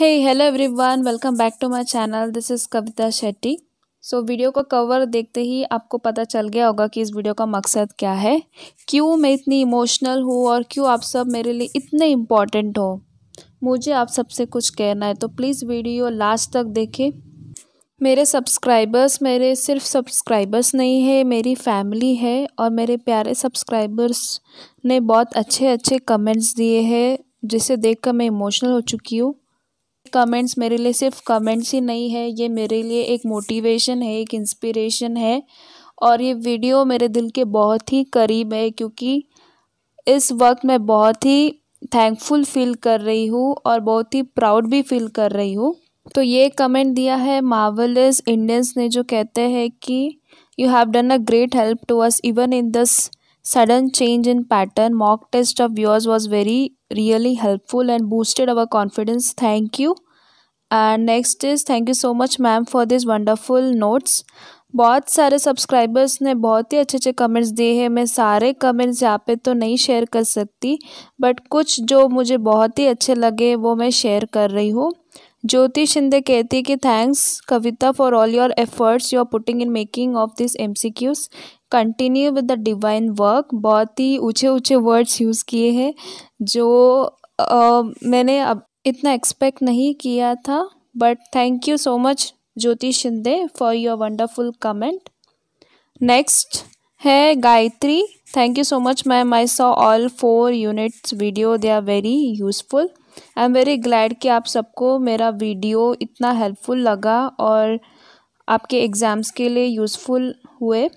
Hey, hello everyone welcome back to my channel this is Kavita Shetty so video का cover देखते ही आपको पता चल गया होगा कि इस वीडियो का मकसद क्या है क्यों मैं इतनी इमोशनल हूँ और क्यों आप सब मेरे लिए इतने इम्पॉर्टेंट हो मुझे आप सबसे कुछ कहना है तो प्लीज़ वीडियो लास्ट तक देखें मेरे सब्सक्राइबर्स मेरे सिर्फ सब्सक्राइबर्स नहीं है मेरी फैमिली है और मेरे प्यारे सब्सक्राइबर्स ने बहुत अच्छे अच्छे कमेंट्स दिए हैं जिसे देखकर मैं इमोशनल हो चुकी हूँ कमेंट्स मेरे लिए सिर्फ कमेंट्स ही नहीं है ये मेरे लिए एक मोटिवेशन है एक इंस्पिरेशन है और ये वीडियो मेरे दिल के बहुत ही करीब है क्योंकि इस वक्त मैं बहुत ही थैंकफुल फील कर रही हूँ और बहुत ही प्राउड भी फील कर रही हूँ तो ये कमेंट दिया है मार्वलस इंडियंस ने जो कहते हैं कि you have done a great help to us even in this sudden change in pattern mock test of yours was very really helpful and boosted our confidence thank you and next is thank you so much ma'am for this wonderful notes बहुत सारे subscribers ने बहुत ही अच्छे अच्छे comments दिए हैं मैं सारे कमेंट्स यहाँ पे तो नहीं शेयर कर सकती बट कुछ जो मुझे बहुत ही अच्छे लगे वो मैं शेयर कर रही हूँ ज्योति शिंदे कहती है कि thanks Kavita for all your efforts you are putting in making of this M C Qs continue with the divine work बहुत ही ऊँचे ऊँचे वर्ड्स यूज़ किए हैं जो मैंने अब इतना एक्सपेक्ट नहीं किया था but thank you so much Jyoti Shinde for your wonderful comment next है Gayatri thank you so much ma'am I saw all four units video they are very useful I am very glad कि आप सबको मेरा वीडियो इतना helpful लगा और आपके exams के लिए यूज़फुल हुए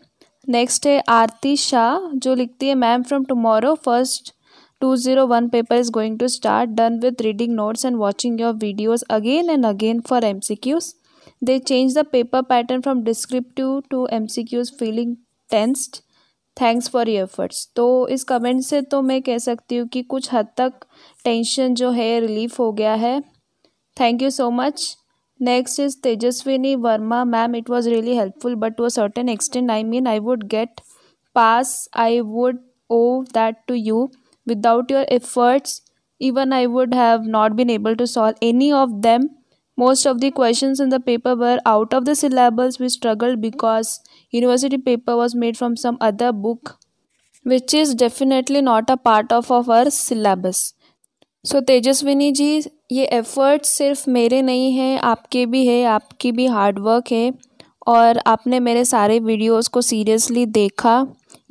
नेक्स्ट है आरती शाह जो लिखती है ma'am from tomorrow first two zero one paper is going to start done with reading notes and watching your videos again and again for M C Qs the paper pattern from descriptive to M C Qs feeling tensed thanks for efforts तो इस comment से तो मैं कह सकती हूँ कि कुछ हद तक टेंशन जो है रिलीफ हो गया है thank you so much next is Tejaswini Verma ma'am it was really helpful but to a certain extend I mean I would get pass I would owe that to you without your efforts even I would have not been able to solve any of them Most of the questions in the paper were out of the syllables. We struggled because university paper was made from some other book which is definitely not a part of our syllabus. So so, Tejaswini ji ये efforts सिर्फ मेरे नहीं हैं आपके भी है आपकी भी हार्डवर्क है और आपने मेरे सारे वीडियोस को सीरियसली देखा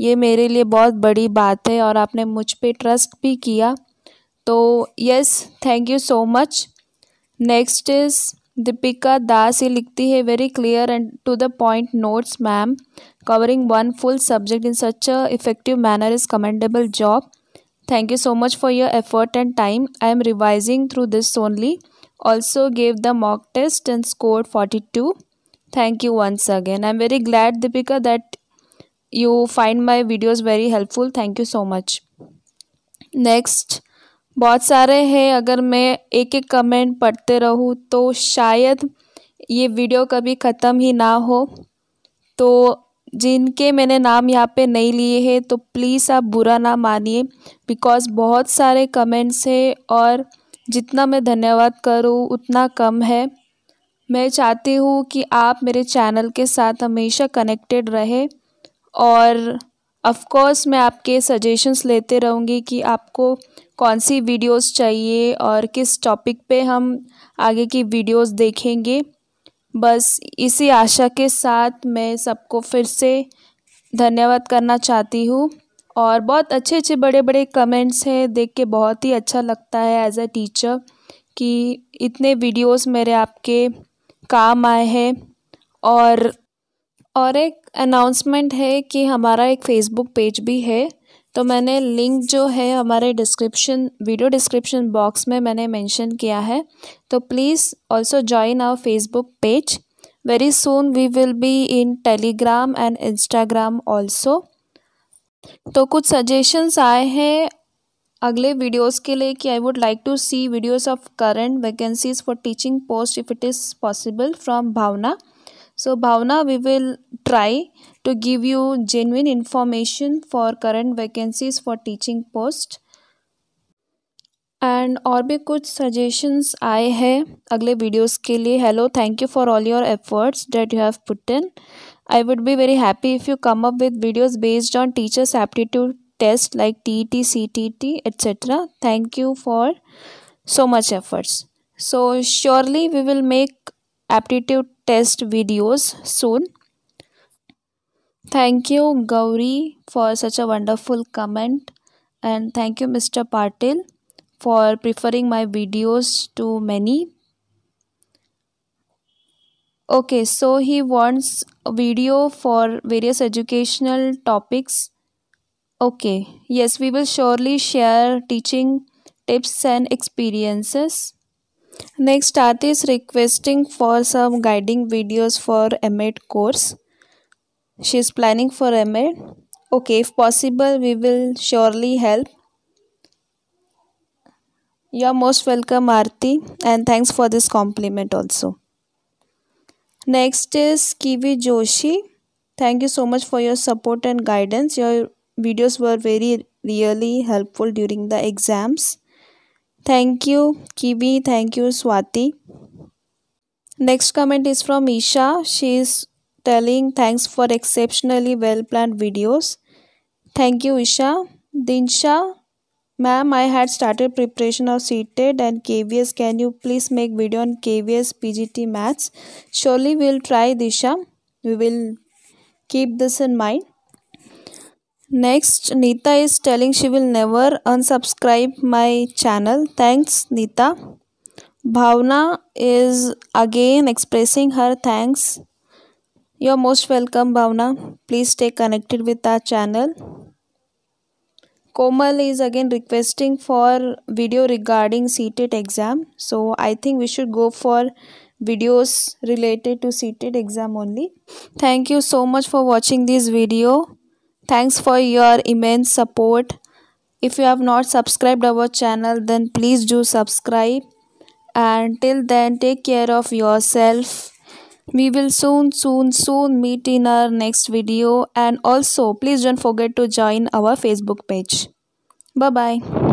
ये मेरे लिए बहुत बड़ी बात है और आपने मुझ पे ट्रस्ट भी किया तो yes thank you so much next is Deepika Das ये लिखती है very clear and to the point notes ma'am covering one full subject in such a effective manner is commendable job thank you so much for your effort and time I am revising through this only also gave the mock test and score forty two thank you once again I am very glad Deepika that you find my videos very helpful thank you so much next बहुत सारे हैं अगर मैं एक एक comment पढ़ते रहूँ तो शायद ये वीडियो कभी ख़त्म ही ना हो तो जिनके मैंने नाम यहाँ पे नहीं लिए हैं तो प्लीज़ आप बुरा ना मानिए बिकॉज़ बहुत सारे कमेंट्स हैं और जितना मैं धन्यवाद करूँ उतना कम है मैं चाहती हूँ कि आप मेरे चैनल के साथ हमेशा कनेक्टेड रहे और ऑफ़ कोर्स मैं आपके सजेशंस लेते रहूँगी कि आपको कौन सी वीडियोस चाहिए और किस टॉपिक पे हम आगे की वीडियोस देखेंगे बस इसी आशा के साथ मैं सबको फिर से धन्यवाद करना चाहती हूँ और बहुत अच्छे अच्छे बड़े बड़े कमेंट्स हैं देख के बहुत ही अच्छा लगता है एज अ टीचर कि इतने वीडियोस मेरे आपके काम आए हैं और और एक अनाउंसमेंट है कि हमारा एक फेसबुक पेज भी है तो मैंने लिंक जो है हमारे डिस्क्रिप्शन वीडियो डिस्क्रिप्शन बॉक्स में मैंने मेंशन किया है तो please also join our Facebook page very soon we will be in Telegram and Instagram also तो कुछ सजेशंस आए हैं अगले वीडियोस के लिए कि I would like to see videos of current vacancies for teaching post if it is possible from Bhavana So Bhavana, we will try to give you genuine information for current vacancies for teaching post. And और भी कुछ suggestions आए हैं अगले videos के Hello, thank you for all your efforts that you have put in. I would be very happy if you come up with videos based on teachers aptitude test like TET, CTT, etc. Thank you for so much efforts. So surely we will make aptitude test videos soon. Thank you Gauri for such a wonderful comment and thank you Mr. Patil for preferring my videos to many. Okay, so he wants a video for various educational topics. Okay, yes, we will surely share teaching tips and experiences. Next Arti is requesting for some guiding videos for MA course. She is planning for MA. Okay, if possible, we will surely help. You are most welcome, Arti, and thanks for this compliment also. Next is Kiwi Joshi. Thank you so much for your support and guidance. Your videos were very really helpful during the exams. Thank you, Kibi. Thank you, Swati. Next comment is from Isha. She is telling thanks for exceptionally well planned videos. Thank you, Isha. Dinsha, ma'am, I had started preparation of seated and KVS. Can you please make video on KVS PGT maths? Surely we'll try, Disha. We will keep this in mind. Next, Nita is telling she will never unsubscribe my channel. Thanks, Nita. Bhavna is again expressing her thanks. You're most welcome, Bhavna. Please stay connected with our channel. Komal is again requesting for video regarding seated exam. So I think we should go for videos related to seated exam only. Thank you so much for watching this video. Thanks for your immense support. If you have not subscribed our channel then please do subscribe. And till then take care of yourself. We will soon soon soon meet in our next video and also please don't forget to join our Facebook page. Bye bye.